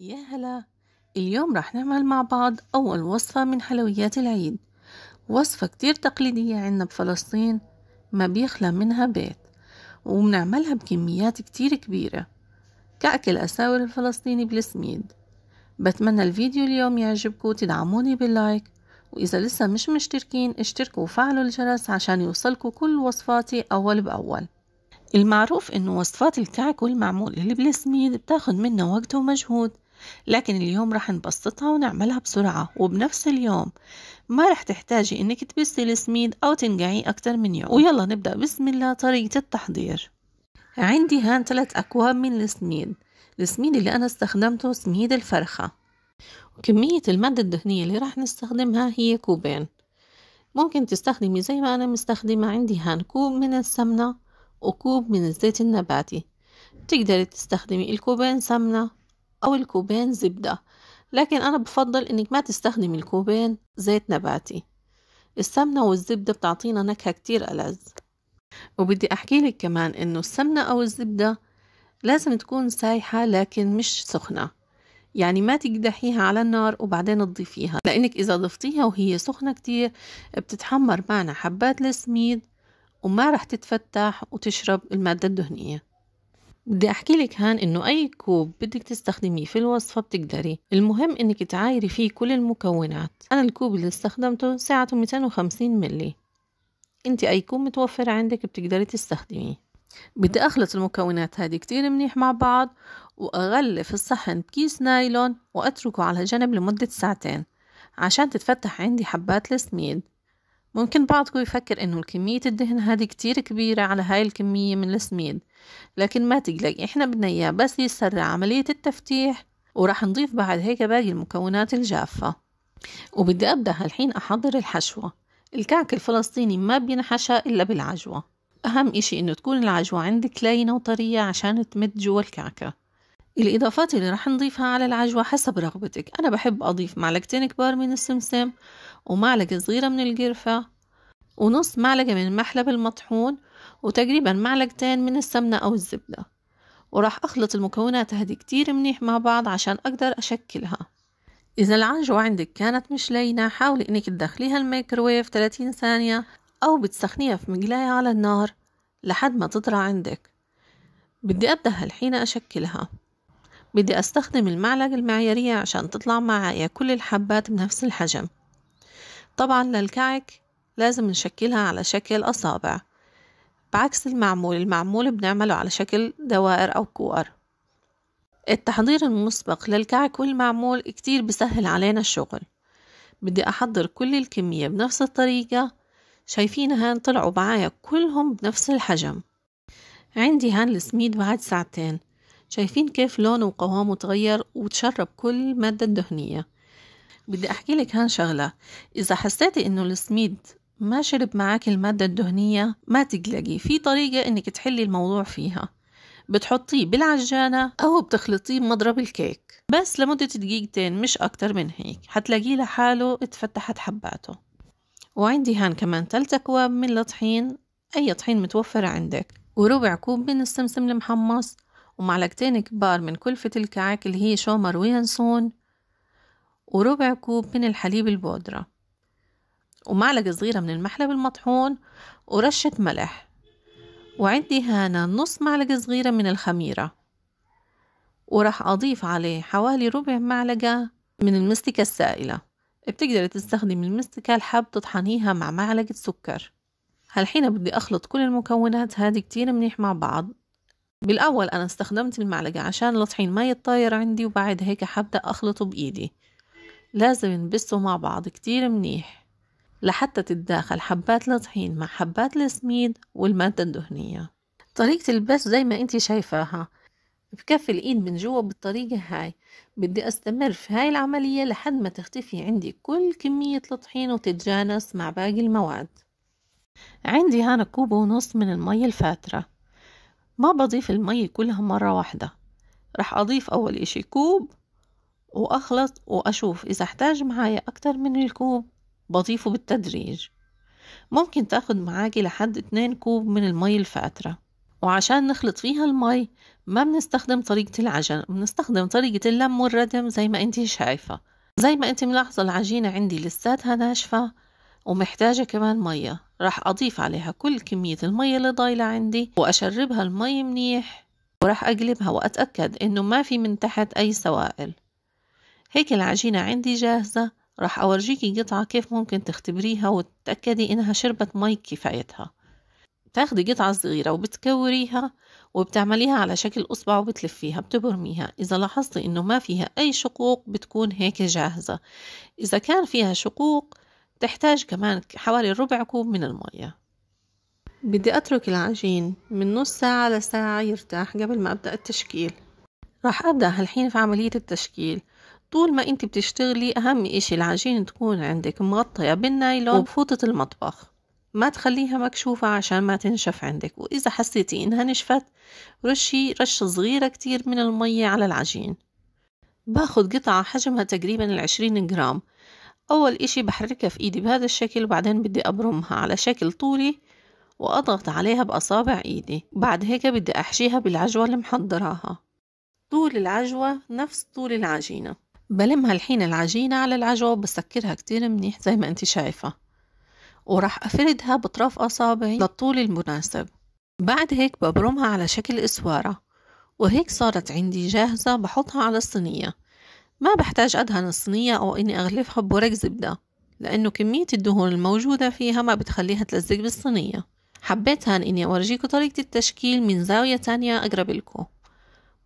يا هلا اليوم رح نعمل مع بعض أول وصفة من حلويات العيد وصفة كتير تقليدية عنا بفلسطين ما بيخلى منها بيت وبنعملها بكميات كتير كبيرة كعك الأساور الفلسطيني بالسميد بتمنى الفيديو اليوم يعجبكم تدعموني باللايك وإذا لسه مش مشتركين اشتركوا وفعلوا الجرس عشان يوصلكوا كل وصفاتي أول بأول المعروف إنه وصفات الكعك والمعمول اللي بالسميد بتاخد منا وقت ومجهود لكن اليوم رح نبسطها ونعملها بسرعة وبنفس اليوم ما رح تحتاجي انك تبسي السميد او تنقعيه اكتر من يوم ويلا نبدأ بسم الله طريقة التحضير عندي هان ثلاث اكواب من السميد السميد اللي انا استخدمته سميد الفرخة وكمية المادة الدهنية اللي راح نستخدمها هي كوبين ممكن تستخدمي زي ما انا مستخدمة عندي هان كوب من السمنة وكوب من الزيت النباتي تقدري تستخدمي الكوبين سمنة أو الكوبين زبدة لكن أنا بفضل إنك ما تستخدمي الكوبين زيت نباتي السمنة والزبدة بتعطينا نكهة كتير ألذ وبدي أحكي لك كمان إنه السمنة أو الزبدة لازم تكون سايحة لكن مش سخنة يعني ما تقدحيها على النار وبعدين تضيفيها لأنك إذا ضفتيها وهي سخنة كتير بتتحمر معنا حبات السميد وما رح تتفتح وتشرب المادة الدهنية بدي احكي لك هان انه اي كوب بدك تستخدميه في الوصفه بتقدري المهم انك تعايري فيه كل المكونات انا الكوب اللي استخدمته سعته 250 ملي انت اي كوب متوفر عندك بتقدري تستخدميه بدي اخلط المكونات هذه كتير منيح مع بعض واغلف الصحن بكيس نايلون واتركه على جنب لمده ساعتين عشان تتفتح عندي حبات السميد ممكن بعضكم يفكر انه كمية الدهن هذه كتير كبيرة على هاي الكمية من السميد لكن ما تقلق احنا بدنا اياه بس يسرع عملية التفتيح وراح نضيف بعد هيك باقي المكونات الجافة وبدي أبدأ هالحين أحضر الحشوة الكعك الفلسطيني ما بينحشى إلا بالعجوة أهم إشي إنه تكون العجوة عندك لينة وطرية عشان تمد جوا الكعكة الإضافات اللي راح نضيفها على العجوة حسب رغبتك أنا بحب أضيف معلقتين كبار من السمسم ومعلقة صغيرة من القرفة ونص معلقة من المحلب المطحون وتقريبا معلقتين من السمنة أو الزبدة وراح أخلط المكونات هذه كتير منيح مع بعض عشان أقدر أشكلها إذا العجوة عندك كانت مش لينة حاولي إنك تدخليها الميكروويف 30 ثانية أو بتسخنيها في مقلاية على النار لحد ما تطرى عندك بدي أبدأ هالحين أشكلها بدي أستخدم المعلقة المعيارية عشان تطلع معايا كل الحبات بنفس الحجم طبعا للكعك لازم نشكلها على شكل أصابع بعكس المعمول المعمول بنعمله على شكل دوائر أو كور التحضير المسبق للكعك والمعمول كتير بسهل علينا الشغل بدي أحضر كل الكمية بنفس الطريقة شايفين هان طلعوا معايا كلهم بنفس الحجم عندي هان السميد بعد ساعتين شايفين كيف لونه وقوامه تغير وتشرب كل مادة دهنية بدي أحكي لك هان شغلة إذا حسيتي إنه السميد ما شرب معك المادة الدهنية ما تقلقي في طريقة إنك تحلي الموضوع فيها بتحطيه بالعجانة أو بتخلطيه بمضرب الكيك بس لمدة دقيقتين مش أكتر من هيك حتلاقيه لحاله اتفتحت حباته وعندي هان كمان تلت أكواب من الطحين أي طحين متوفر عندك وربع كوب من السمسم المحمص ومعلقتين كبار من كلفة الكعك اللي هي شومر وينسون وربع كوب من الحليب البودرة ومعلقة صغيرة من المحلب المطحون ورشة ملح وعندي هنا نص معلقة صغيرة من الخميرة وراح أضيف عليه حوالي ربع معلقة من المستكة السائلة بتقدر تستخدم المستكة الحب تطحنيها مع معلقة سكر هالحين بدي أخلط كل المكونات هذه كتير منيح مع بعض بالأول أنا استخدمت المعلقة عشان الطحين ما يتطاير عندي وبعد هيك حبدأ أخلطه بإيدي لازم نبسه مع بعض كتير منيح لحتى تتداخل حبات الطحين مع حبات السميد والمادة الدهنية طريقة البس زي ما انتي شايفاها بكف الايد من جوا بالطريقة هاي بدي استمر في هاي العملية لحد ما تختفي عندي كل كمية الطحين وتتجانس مع باقي المواد عندي هنا كوب ونص من المي الفاترة ما بضيف المي كلها مرة واحدة رح أضيف أول إشي كوب وأخلط وأشوف إذا احتاج معايا أكتر من الكوب بضيفه بالتدريج ممكن تاخد معاكي لحد 2 كوب من المي الفاترة وعشان نخلط فيها المي ما بنستخدم طريقة العجن بنستخدم طريقة اللم والردم زي ما انتي شايفة زي ما انتي ملاحظة العجينة عندي لساتها ناشفة ومحتاجة كمان مية راح أضيف عليها كل كمية المية اللي ضايلة عندي وأشربها المي منيح وراح أقلبها وأتأكد إنه ما في من تحت أي سوائل هيك العجينة عندي جاهزة راح أورجيكي قطعة كيف ممكن تختبريها وتتأكدي إنها شربت مي كفايتها تاخدي قطعة صغيرة وبتكوريها وبتعمليها على شكل أصبع وبتلفيها بتبرميها إذا لاحظتي إنه ما فيها أي شقوق بتكون هيك جاهزة إذا كان فيها شقوق تحتاج كمان حوالي ربع كوب من المية بدي أترك العجين من نص ساعة لساعة يرتاح قبل ما أبدأ التشكيل راح أبدأ هالحين في عملية التشكيل طول ما انت بتشتغلي اهم اشي العجينة تكون عندك مغطية بالنايلون وبفوطة المطبخ ما تخليها مكشوفة عشان ما تنشف عندك وإذا حسيتي إنها نشفت رشي رشة صغيرة كتير من المية على العجين باخد قطعة حجمها تقريبا العشرين جرام أول إشي بحركها في إيدي بهذا الشكل وبعدين بدي أبرمها على شكل طولي وأضغط عليها بأصابع إيدي بعد هيك بدي أحشيها بالعجوة اللي محضراها طول العجوة نفس طول العجينة بلمها الحين العجينة على العجوة بسكرها كتير منيح زي ما انت شايفة وراح أفردها بطراف أصابعي للطول المناسب بعد هيك ببرمها على شكل إسوارة وهيك صارت عندي جاهزة بحطها على الصينية ما بحتاج أدهن الصينية أو إني أغلفها بورق زبدة لأنه كمية الدهون الموجودة فيها ما بتخليها تلزق بالصينية حبيت هان إني أورجيكم طريقة التشكيل من زاوية تانية أقرب لكم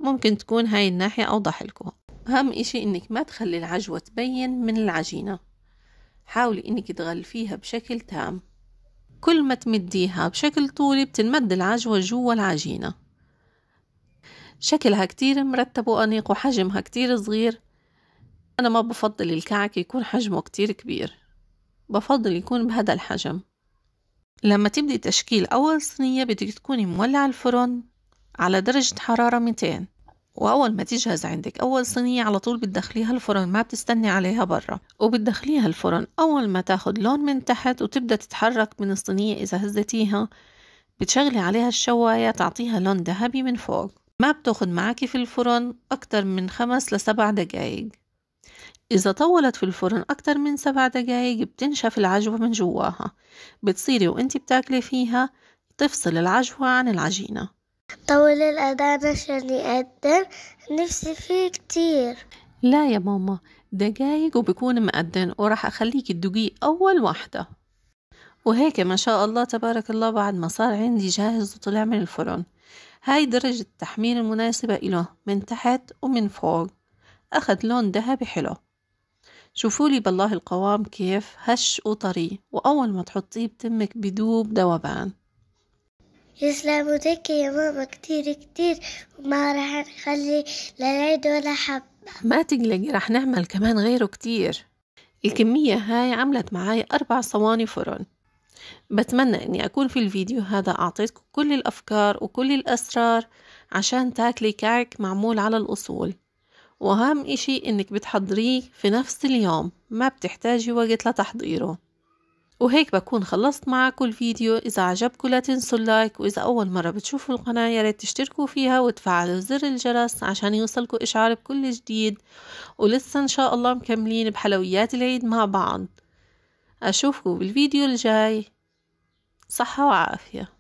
ممكن تكون هاي الناحية أوضح لكم أهم إشي إنك ما تخلي العجوة تبين من العجينة حاولي إنك تغلفيها بشكل تام كل ما تمديها بشكل طولي بتنمد العجوة جوا العجينة شكلها كتير مرتب وأنيق وحجمها كتير صغير أنا ما بفضل الكعك يكون حجمه كتير كبير بفضل يكون بهذا الحجم لما تبدي تشكيل أول صينية بدك تكوني مولعة الفرن على درجة حرارة 200 واول ما تجهز عندك اول صينيه على طول بتدخليها الفرن ما بتستني عليها برا وبتدخليها الفرن اول ما تاخد لون من تحت وتبدا تتحرك من الصينيه اذا هزتيها بتشغلي عليها الشوايه تعطيها لون ذهبي من فوق ما بتاخد معاكي في الفرن اكتر من خمس لسبع دقايق إذا طولت في الفرن أكتر من سبع دقايق بتنشف العجوة من جواها بتصيري وإنتي بتاكلي فيها تفصل العجوة عن العجينة طول الأذان عشان يأذن نفسي فيه كتير لا يا ماما دقايق وبكون مأذن وراح أخليك تدقي أول واحدة وهيك ما شاء الله تبارك الله بعد ما صار عندي جاهز وطلع من الفرن هاي درجة التحمير المناسبة إله من تحت ومن فوق أخذ لون ذهبي حلو شوفوا لي بالله القوام كيف هش وطري وأول ما تحطيه بتمك بدوب ذوبان يسلموا لك يا ماما كتير كتير وما راح نخلي للعيد ولا حبة ما تقلقي راح نعمل كمان غيره كتير الكمية هاي عملت معاي أربع صواني فرن بتمنى أني أكون في الفيديو هذا أعطيتكم كل الأفكار وكل الأسرار عشان تاكلي كعك معمول على الأصول وأهم إشي إنك بتحضريه في نفس اليوم ما بتحتاجي وقت لتحضيره وهيك بكون خلصت معكم الفيديو إذا عجبكم لا تنسوا اللايك وإذا أول مرة بتشوفوا القناة يا ريت تشتركوا فيها وتفعلوا زر الجرس عشان يوصلكم إشعار بكل جديد ولسه إن شاء الله مكملين بحلويات العيد مع بعض أشوفكم بالفيديو الجاي صحة وعافية